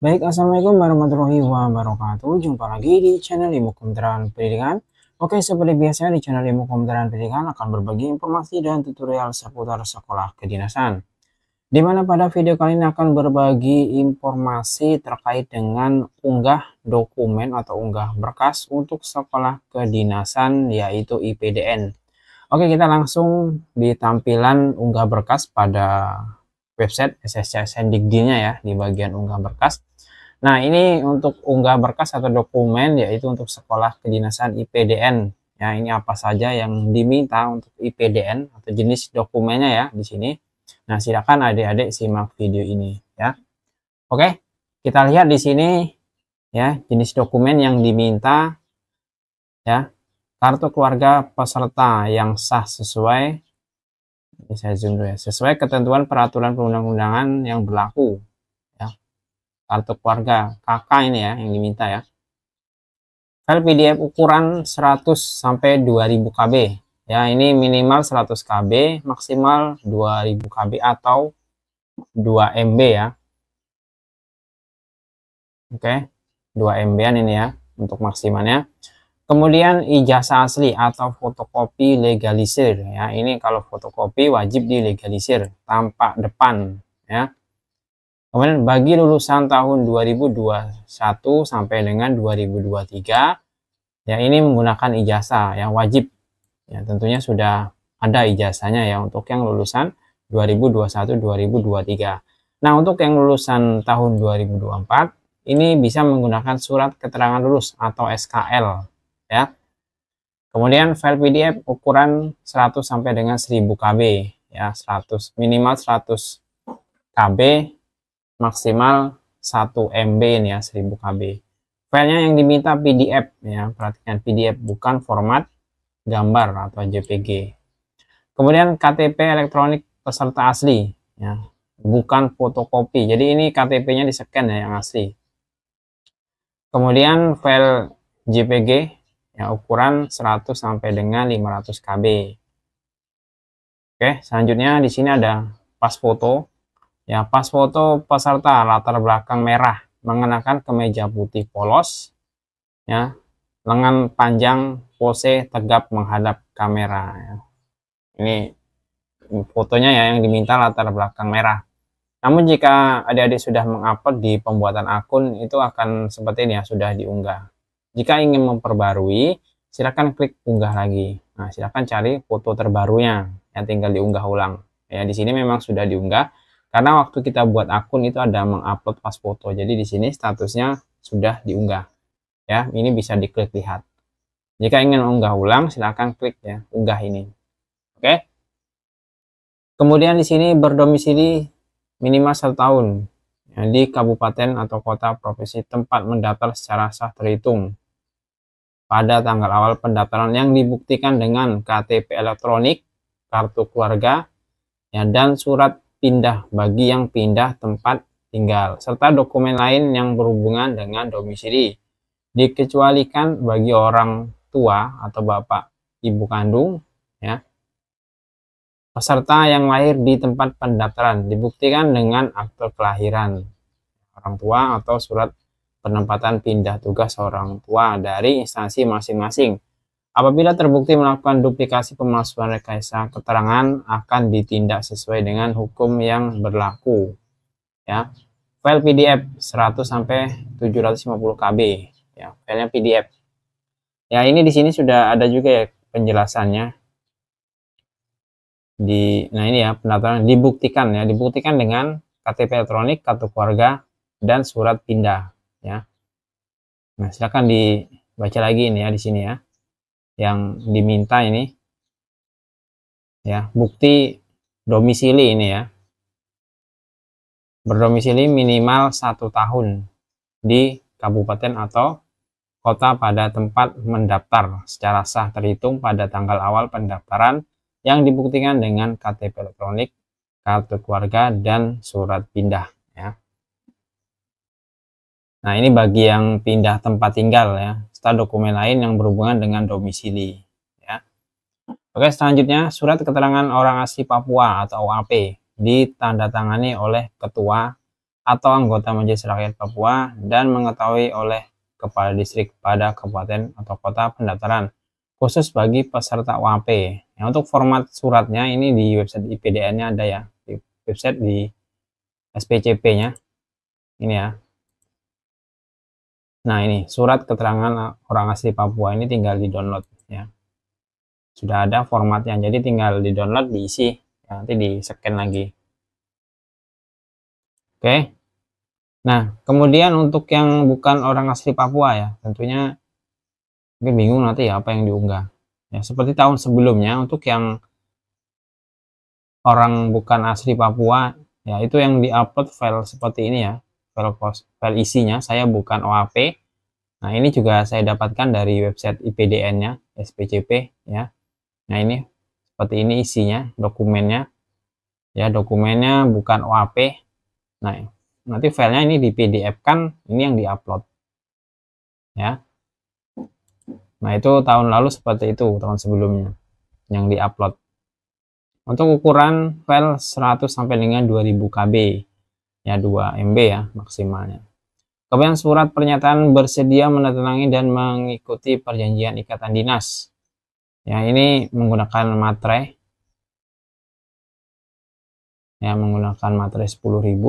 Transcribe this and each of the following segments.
Baik, Assalamualaikum warahmatullahi wabarakatuh. Jumpa lagi di channel Ilmu Kementerian Pendidikan. Oke, seperti biasa di channel Ilmu Kementerian Pendidikan akan berbagi informasi dan tutorial seputar sekolah kedinasan. Di mana pada video kali ini akan berbagi informasi terkait dengan unggah dokumen atau unggah berkas untuk sekolah kedinasan yaitu IPDN. Oke, kita langsung di tampilan unggah berkas pada website SSCSN nya ya di bagian unggah berkas. Nah ini untuk unggah berkas atau dokumen yaitu untuk sekolah kedinasan IPDN. Ya ini apa saja yang diminta untuk IPDN atau jenis dokumennya ya di sini. Nah silakan adik-adik simak video ini ya. Oke kita lihat di sini ya jenis dokumen yang diminta ya kartu keluarga peserta yang sah sesuai ini saya zoom dulu ya. Sesuai ketentuan peraturan perundang-undangan yang berlaku. Ya. Kartu keluarga kakak ini ya yang diminta ya. File PDF ukuran 100 sampai 2000 KB. Ya, ini minimal 100 KB, maksimal 2000 KB atau 2 MB ya. Oke, 2 MB-an ini ya untuk maksimalnya. Kemudian ijazah asli atau fotokopi legalisir ya. Ini kalau fotokopi wajib dilegalisir tanpa depan ya. Kemudian bagi lulusan tahun 2021 sampai dengan 2023 ya ini menggunakan ijazah yang wajib. Ya tentunya sudah ada ijazahnya ya untuk yang lulusan 2021 2023. Nah, untuk yang lulusan tahun 2024 ini bisa menggunakan surat keterangan lulus atau SKL ya. Kemudian file PDF ukuran 100 sampai dengan 1000 KB ya, 100 minimal 100 KB maksimal 1 MB ini ya, 1000 KB. Filenya yang diminta PDF ya, perhatikan PDF bukan format gambar atau JPG. Kemudian KTP elektronik peserta asli ya, bukan fotokopi. Jadi ini KTP-nya di-scan ya yang asli. Kemudian file JPG ya ukuran 100 sampai dengan 500 KB. Oke, selanjutnya di sini ada pas foto. Ya, pas foto peserta latar belakang merah mengenakan kemeja putih polos. Ya, lengan panjang, pose tegap menghadap kamera. Ya. Ini fotonya ya yang diminta latar belakang merah. Namun jika adik-adik sudah mengupload di pembuatan akun itu akan seperti ini ya sudah diunggah. Jika ingin memperbarui, silakan klik unggah lagi. Nah, silakan cari foto terbarunya yang tinggal diunggah ulang. Ya, di sini memang sudah diunggah karena waktu kita buat akun itu ada mengupload pas foto. Jadi di sini statusnya sudah diunggah. Ya, ini bisa diklik lihat. Jika ingin unggah ulang, silakan klik ya unggah ini. Oke. Kemudian di sini berdomisili minimal satu tahun ya, di kabupaten atau kota provinsi tempat mendaftar secara sah terhitung pada tanggal awal pendaftaran yang dibuktikan dengan KTP elektronik, kartu keluarga, ya, dan surat pindah bagi yang pindah tempat tinggal, serta dokumen lain yang berhubungan dengan domisili. Dikecualikan bagi orang tua atau bapak ibu kandung, ya, peserta yang lahir di tempat pendaftaran dibuktikan dengan akte kelahiran orang tua atau surat penempatan pindah tugas orang tua dari instansi masing-masing. Apabila terbukti melakukan duplikasi pemalsuan rekayasa keterangan akan ditindak sesuai dengan hukum yang berlaku. Ya. File PDF 100 sampai 750 KB ya, filenya PDF. Ya, ini di sini sudah ada juga ya penjelasannya. Di nah ini ya pendaftaran dibuktikan ya, dibuktikan dengan KTP elektronik, kartu keluarga dan surat pindah ya. Nah, silakan dibaca lagi ini ya di sini ya. Yang diminta ini ya, bukti domisili ini ya. Berdomisili minimal satu tahun di kabupaten atau kota pada tempat mendaftar secara sah terhitung pada tanggal awal pendaftaran yang dibuktikan dengan KTP elektronik, kartu keluarga, dan surat pindah. Nah, ini bagi yang pindah tempat tinggal ya, serta dokumen lain yang berhubungan dengan domisili. Ya. Oke, selanjutnya surat keterangan orang asli Papua atau OAP ditandatangani oleh ketua atau anggota Majelis Rakyat Papua dan mengetahui oleh kepala distrik pada kabupaten atau kota pendaftaran khusus bagi peserta UAP. Nah, untuk format suratnya ini di website IPDN-nya ada ya, di website di SPCP-nya. Ini ya, Nah ini surat keterangan orang asli Papua ini tinggal di download ya. Sudah ada formatnya, jadi tinggal di download diisi, ya, nanti di scan lagi. Oke. Nah kemudian untuk yang bukan orang asli Papua ya, tentunya mungkin bingung nanti ya apa yang diunggah. Ya seperti tahun sebelumnya untuk yang orang bukan asli Papua ya itu yang diupload file seperti ini ya file, file isinya saya bukan OAP nah ini juga saya dapatkan dari website IPDN nya SPCP ya nah ini seperti ini isinya dokumennya ya dokumennya bukan OAP nah nanti filenya ini di PDF kan ini yang di upload ya nah itu tahun lalu seperti itu tahun sebelumnya yang di upload. untuk ukuran file 100 sampai dengan 2000 KB ya 2 MB ya maksimalnya. Kemudian surat pernyataan bersedia menandatangani dan mengikuti perjanjian ikatan dinas. Ya, ini menggunakan materai. Ya, menggunakan materai 10.000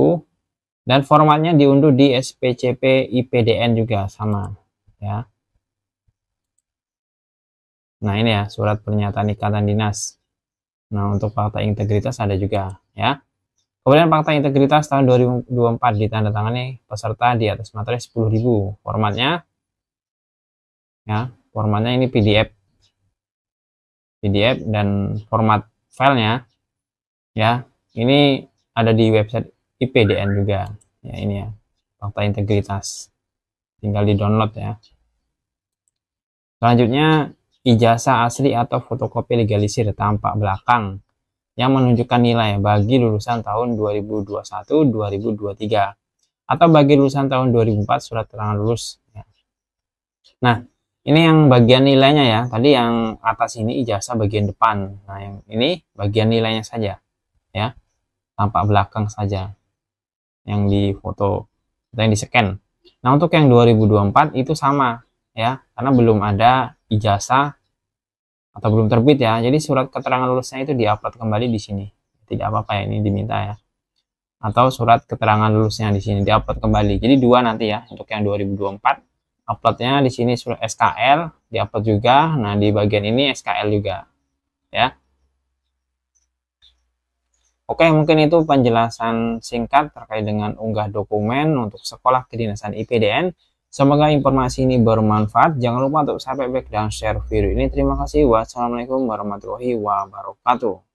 dan formatnya diunduh di SPCP IPDN juga sama, ya. Nah, ini ya surat pernyataan ikatan dinas. Nah, untuk fakta integritas ada juga, ya. Kemudian fakta integritas tahun 2024 ditandatangani peserta di atas materi 10.000. Formatnya ya, formatnya ini PDF. PDF dan format filenya ya, ini ada di website IPDN juga. Ya, ini ya. Fakta integritas. Tinggal di-download ya. Selanjutnya ijazah asli atau fotokopi legalisir tampak belakang yang menunjukkan nilai bagi lulusan tahun 2021-2023 atau bagi lulusan tahun 2004 surat terang lulus. Ya. Nah, ini yang bagian nilainya ya. Tadi yang atas ini ijazah bagian depan. Nah, yang ini bagian nilainya saja ya. Tampak belakang saja yang di foto atau yang di scan. Nah, untuk yang 2024 itu sama ya, karena belum ada ijazah atau belum terbit ya. Jadi surat keterangan lulusnya itu diupload kembali di sini. Tidak apa-apa ya ini diminta ya. Atau surat keterangan lulusnya di sini diupload kembali. Jadi dua nanti ya untuk yang 2024 uploadnya di sini surat SKL diupload juga. Nah di bagian ini SKL juga ya. Oke, mungkin itu penjelasan singkat terkait dengan unggah dokumen untuk sekolah kedinasan IPDN. Semoga informasi ini bermanfaat. Jangan lupa untuk subscribe, dan share video ini. Terima kasih. Wassalamualaikum warahmatullahi wabarakatuh.